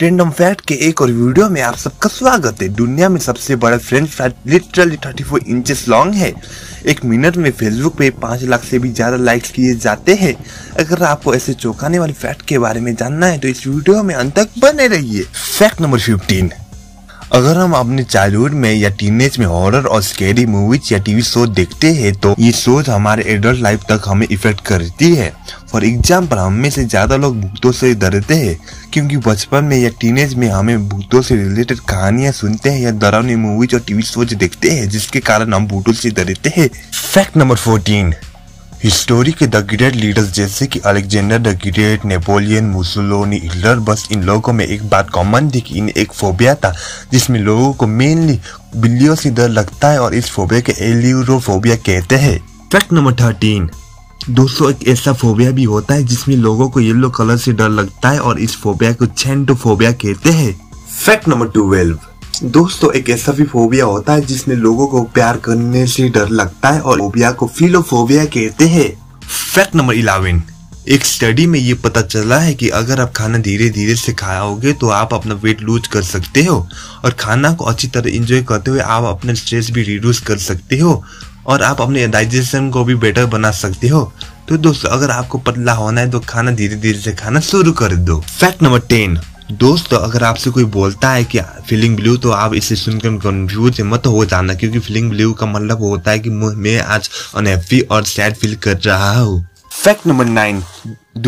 random fat के एक और वीडियो में आप सबका स्वागत है दुनिया में सबसे बड़ा French fries literally 34 inches long है एक मिनट में फेसबुक पे पाँच लाख से भी ज़्यादा लाइक्स किए जाते हैं अगर आपको ऐसे चौंकाने वाले फैट के बारे में जानना है तो इस वीडियो में अंत तक बने रहिए फैक्ट नंबर फिफ्टीन अगर हम अपने चाइल्डहुड में या टीनेज में हॉरर और स्केरी मूवीज या टीवी शो देखते हैं तो ये शोज हमारे एडल्ट लाइफ तक हमें इफेक्ट करती है फॉर एग्जाम्पल हमें से ज़्यादा लोग भूतों से डरते हैं क्योंकि बचपन में या टीनेज में हमें भूतों से रिलेटेड कहानियाँ सुनते हैं या डरावनी मूवीज और टीवी शोज देखते हैं जिसके कारण हम भूतों से डरते हैं फैक्ट नंबर फोर्टीन हिस्टोरी के द ग्रेट लीडर्स जैसे कि Alexander the Great Napoleon Mussolini Hitler बस इन लोगों में एक बात कॉमन थी कि इन्हें एक फोबिया था जिसमें लोगों को मेनली बिल्लियों से डर लगता है और इस फोबिया के एल्यूरोफोबिया कहते हैं फैक्ट नंबर थर्टीन दोस्तों एक ऐसा फोबिया भी होता है जिसमें लोगों को येलो कलर से डर लगता है और इस फोबिया को छेंटोफोबिया कहते हैं फैक्ट नंबर ट्वेल्व दोस्तों एक ऐसा भी फोबिया होता है जिसमें लोगों को प्यार करने से डर लगता है और फोबिया को फिलोफोबिया कहते हैं फैक्ट नंबर इलेवन एक स्टडी में ये पता चला है कि अगर आप खाना धीरे धीरे से खाओगे तो आप अपना वेट लूज कर सकते हो और खाना को अच्छी तरह इंजॉय करते हुए आप अपना स्ट्रेस भी रिड्यूस कर सकते हो और आप अपने डाइजेशन को भी बेटर बना सकते हो तो दोस्तों अगर आपको पतला होना है तो खाना धीरे धीरे से खाना शुरू कर दो फैक्ट नंबर टेन दोस्तों अगर आपसे कोई बोलता है कि फीलिंग ब्लू तो आप इसे सुनकर कन्फ्यूज मत हो जाना क्योंकि फीलिंग ब्लू का मतलब होता है कि मैं आज अनहैप्पी और सैड फील कर रहा हूँ फैक्ट नंबर नाइन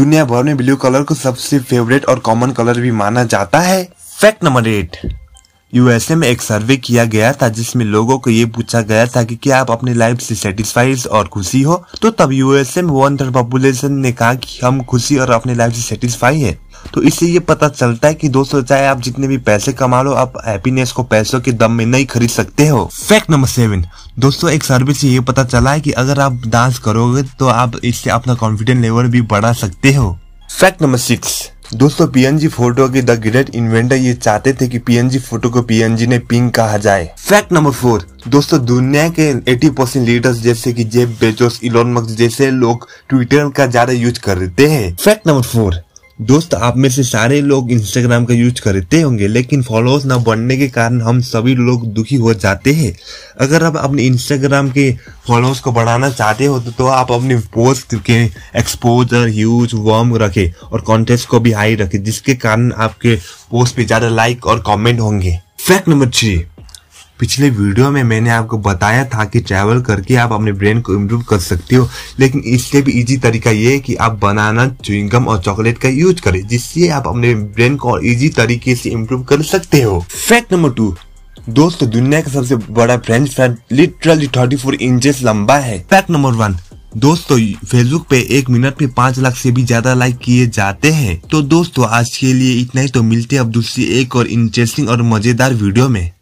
दुनिया भर में ब्लू कलर को सबसे फेवरेट और कॉमन कलर भी माना जाता है फैक्ट नंबर एट यूएसए में एक सर्वे किया गया था जिसमें लोगों को ये पूछा गया था कि क्या आप अपनी लाइफ से सेटिस्फाइड और खुशी हो तो तब यूएसए में वन थर्ड पॉपुलेशन ने कहा कि हम खुशी और अपनी लाइफ से सेटिस्फाई है तो इससे ये पता चलता है कि दोस्तों चाहे आप जितने भी पैसे कमा लो आप हैप्पीनेस को पैसों के दम में नहीं खरीद सकते हो फैक्ट नंबर सेवन दोस्तों एक सर्वे से ये पता चला है कि अगर आप डांस करोगे तो आप इससे अपना कॉन्फिडेंस लेवल भी बढ़ा सकते हो फैक्ट नंबर सिक्स दोस्तों पीएनजी फोटो के द ग्रेट इन्वेंटर ये चाहते थे कि पीएनजी फोटो को पीएनजी ने पिंक कहा जाए फैक्ट नंबर फोर दोस्तों दुनिया के 80 परसेंट लीडर्स जैसे कि जेब बेजोस इलोन मक्स जैसे लोग ट्विटर का ज्यादा यूज करते हैं फैक्ट नंबर फोर दोस्त आप में से सारे लोग इंस्टाग्राम का यूज करते होंगे लेकिन फॉलोअर्स ना बढ़ने के कारण हम सभी लोग दुखी हो जाते हैं अगर आप अपने इंस्टाग्राम के फॉलोअर्स को बढ़ाना चाहते हो तो आप अपने पोस्ट के एक्सपोजर यूज वर्म रखें और कॉन्टेस्ट को भी हाई रखें जिसके कारण आपके पोस्ट पे ज़्यादा लाइक और कॉमेंट होंगे फैक्ट नंबर थ्री पिछले वीडियो में मैंने आपको बताया था कि ट्रैवल करके आप अपने ब्रेन को इम्प्रूव कर सकते हो लेकिन इससे भी इजी तरीका ये है कि आप बनाना च्युइंगम और चॉकलेट का यूज करें जिससे आप अपने ब्रेन को और इजी तरीके से इम्प्रूव कर सकते हो फैक्ट नंबर टू दोस्तों दुनिया का सबसे बड़ा French fry literally thirty four inches लंबा है फैक्ट नंबर वन दोस्तों फेसबुक पे एक मिनट में पाँच लाख से भी ज्यादा लाइक किए जाते हैं तो दोस्तों आज के लिए इतना ही तो मिलते हैं अब दूसरी एक और इंटरेस्टिंग और मजेदार वीडियो में